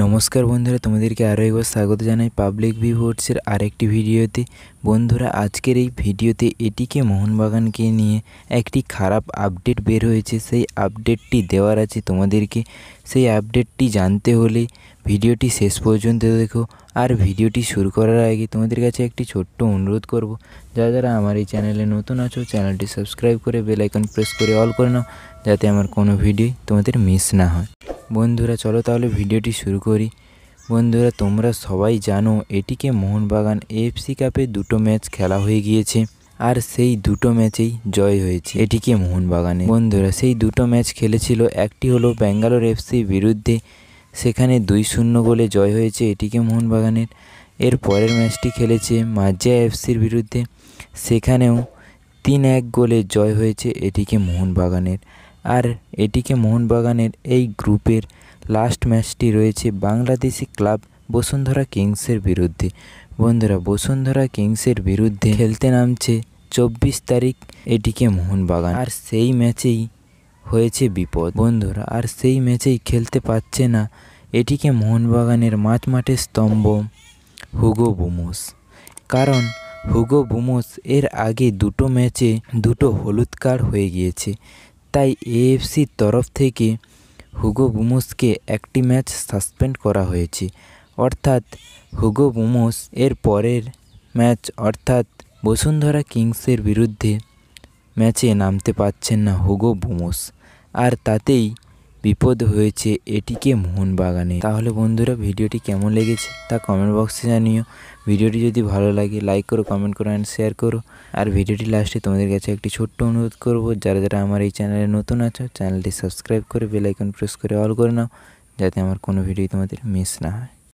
নমস্কার বন্ধুরা তোমাদেরকে আরও একবার স্বাগত জানাই পাবলিক ভিউ হোটসের আরেকটি ভিডিওতে বন্ধুরা আজকের এই ভিডিওতে এটিকে মোহনবাগানকে নিয়ে একটি খারাপ আপডেট বের হয়েছে সেই আপডেটটি দেওয়ার আছে তোমাদেরকে সেই আপডেটটি জানতে হলে ভিডিওটি শেষ পর্যন্ত দেখো আর ভিডিওটি শুরু করার আগে তোমাদের কাছে একটি ছোট্ট অনুরোধ করব যারা যারা আমার এই চ্যানেলে নতুন আছো চ্যানেলটি সাবস্ক্রাইব করে বেলাইকন প্রেস করে অল করে নাও যাতে আমার কোনো ভিডিও তোমাদের মিস না হয় বন্ধুরা চলো তাহলে ভিডিওটি শুরু করি বন্ধুরা তোমরা সবাই জানো এটিকে মোহনবাগান এফসি কাপে দুটো ম্যাচ খেলা হয়ে গিয়েছে আর সেই দুটো ম্যাচেই জয় হয়েছে এটিকে মোহনবাগানে বন্ধুরা সেই দুটো ম্যাচ খেলেছিল একটি হলো ব্যাঙ্গালোর এফসি বিরুদ্ধে সেখানে দুই শূন্য গোলে জয় হয়েছে এটিকে মোহনবাগানের এর পরের ম্যাচটি খেলেছে মাজ্জা এফসির বিরুদ্ধে সেখানেও তিন এক গোলে জয় হয়েছে এটিকে মোহনবাগানের আর এটিকে মোহনবাগানের এই গ্রুপের লাস্ট ম্যাচটি রয়েছে বাংলাদেশি ক্লাব বসুন্ধরা কিংসের বিরুদ্ধে বন্ধুরা বসুন্ধরা কিংসের বিরুদ্ধে খেলতে নামছে চব্বিশ তারিখ এটিকে মোহনবাগান আর সেই ম্যাচেই হয়েছে বিপদ বন্ধুরা আর সেই ম্যাচেই খেলতে পারছে না এটিকে মোহনবাগানের মাঝ মাঠের স্তম্ভ হুগো বুমোস কারণ হুগো বুমোস এর আগে দুটো ম্যাচে দুটো হলুদ কার্ড হয়ে গিয়েছে তাই এএফসির তরফ থেকে হুগো বুমোসকে একটি ম্যাচ সাসপেন্ড করা হয়েছে অর্থাৎ হুগো বুমোস এর পরের ম্যাচ অর্থাৎ বসুন্ধরা কিংসের বিরুদ্ধে ম্যাচে নামতে পারছেন না হুগো বুমোস আর তাতেই বিপদ হয়েছে এটিকে মোহনবাগানে তাহলে বন্ধুরা ভিডিওটি কেমন লেগেছে তা কমেন্ট বক্সে জানিও ভিডিওটি যদি ভালো লাগে লাইক করো কমেন্ট করো অ্যান্ড শেয়ার করো আর ভিডিওটি লাস্টে তোমাদের কাছে একটি ছোট্ট অনুরোধ করব যারা যারা আমার এই চ্যানেলে নতুন আছো চ্যানেলটি সাবস্ক্রাইব করে বেলাইকন প্রেস করে অল করে নাও যাতে আমার কোনো ভিডিও তোমাদের মিস না হয়